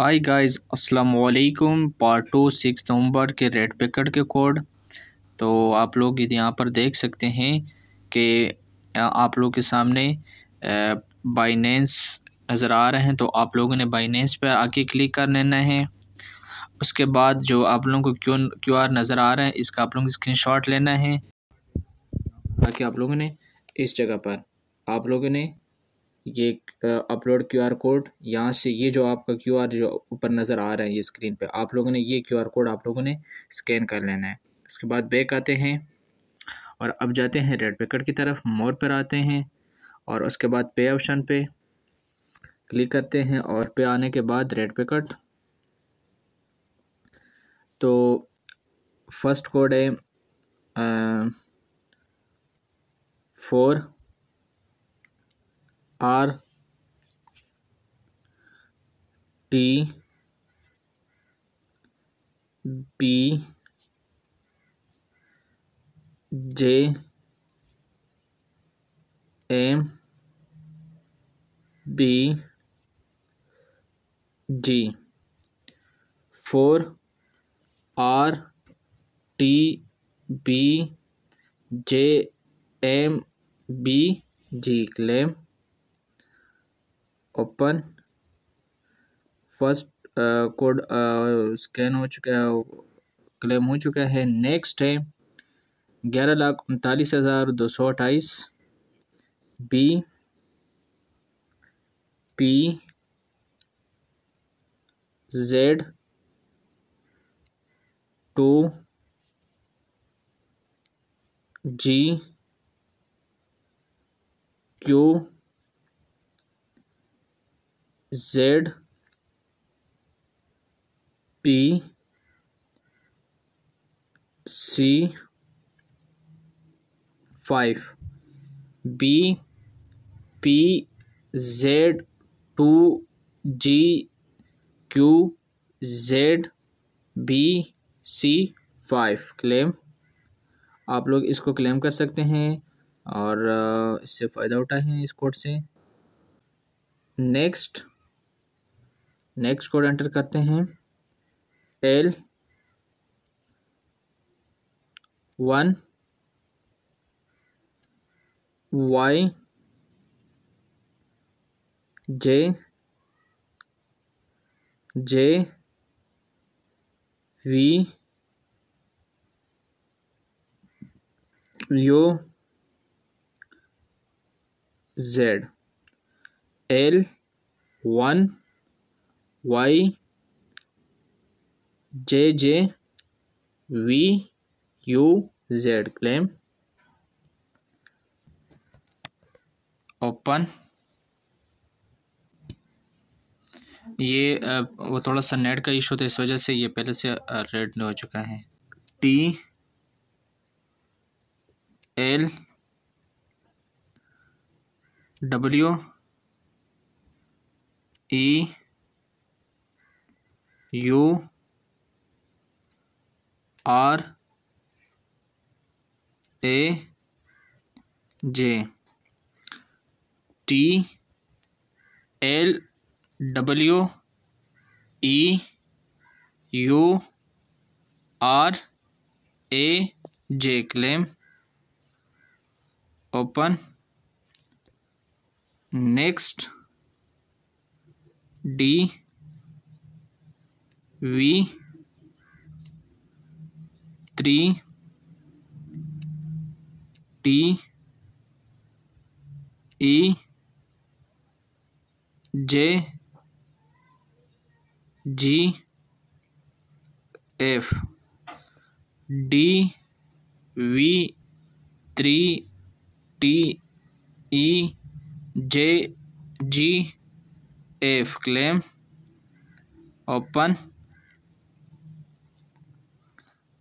hi guys अस्सलाम वालेकुम part two six नवंबर के रेड पैकेट के कोड तो आप लोग यहाँ पर देख सकते हैं कि आप लोग के सामने बाइनेंस नज़र आ रहे हैं तो आप लोगों ने बाइनेंस पर आके क्लिक कर लेना है उसके बाद जो आप लोगों को क्यू क्यू आर नज़र आ रहा है इसका आप लोगों को स्क्रीन शॉट लेना है ताकि आप लोगों ने इस जगह पर आप लोगों ने ये अपलोड क्यूआर कोड यहाँ से ये जो आपका क्यूआर जो ऊपर नज़र आ रहा है ये स्क्रीन पे आप लोगों ने ये क्यूआर कोड आप लोगों ने स्कैन कर लेना है उसके बाद बैक आते हैं और अब जाते हैं रेड पैकेट की तरफ मोर पर आते हैं और उसके बाद पे ऑप्शन पे क्लिक करते हैं और पे आने के बाद रेड पैकेट तो फर्स्ट कोड है four R T B J M B G four R T B J M B G claim open first code scan हो चुका है क्लेम हो चुका है नेक्स्ट है ग्यारह लाख उनतालीस हज़ार दो सौ अट्ठाईस B P Z two G Q Z P C five B P Z two G Q Z B C five claim आप लोग इसको क्लेम कर सकते हैं और इससे फ़ायदा उठाए हैं इस कोड से नेक्स्ट नेक्स्ट कोड एंटर करते हैं L one Y J J V U Z L one Y J J V U Z claim open ये वो थोड़ा सा नेट का इशू था इस वजह से ये पहले से रेड हो चुका है T L W E U R A J T L W E U R A J claim open next D V three T E J G F D V three T E J G F claim open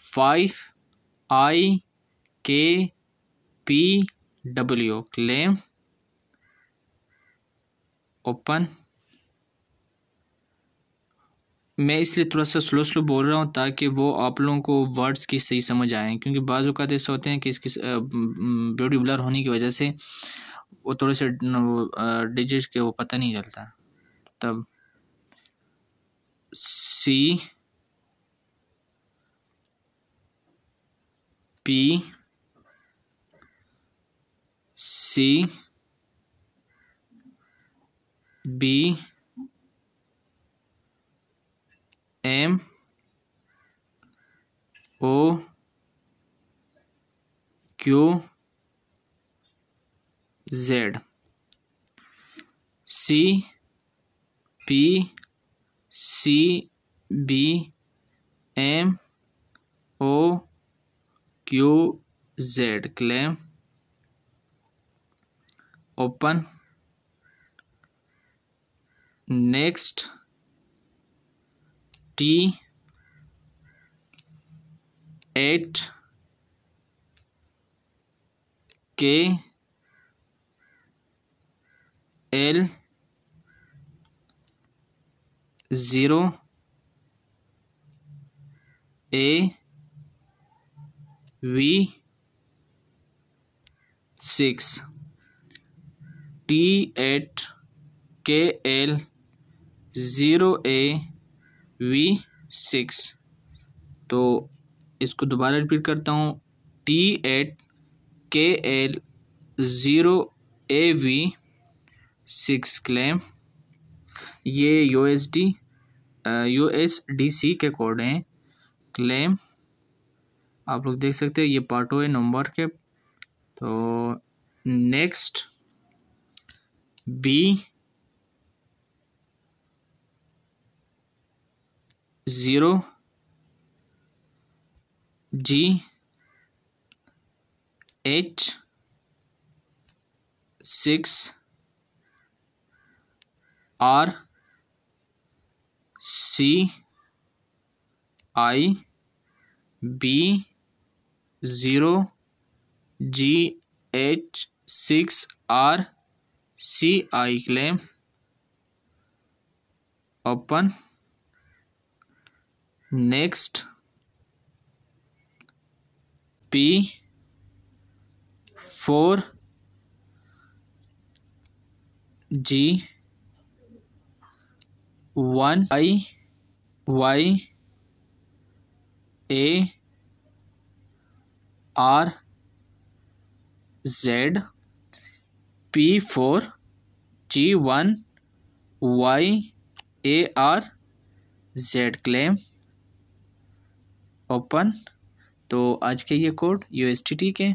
five I K P W claim open मैं इसलिए थोड़ा सा slow slow बोल रहा हूँ ताकि वो आप लोगों को वर्ड्स की सही समझ आएँ क्योंकि बाज़ अवत ऐसे होते हैं कि इसकी ब्यूटी ब्लर होने की वजह से वो थोड़े से डिजिट के वो पता नहीं चलता तब C P C B M O Q Z C P C B M O Q Z claim open next T eight K L zero A V six T eight K L zero A V six तो इसको दोबारा repeat करता हूँ T eight K L zero A V six claim ये U S D U S D C K code हैं claim आप लोग देख सकते हैं ये पार्ट हुए नंबर के तो next B zero G H six R C I B zero G H six R C I claim open next P four G one I Y A R Z P four G one Y A R Z claim open तो आज के ये code you के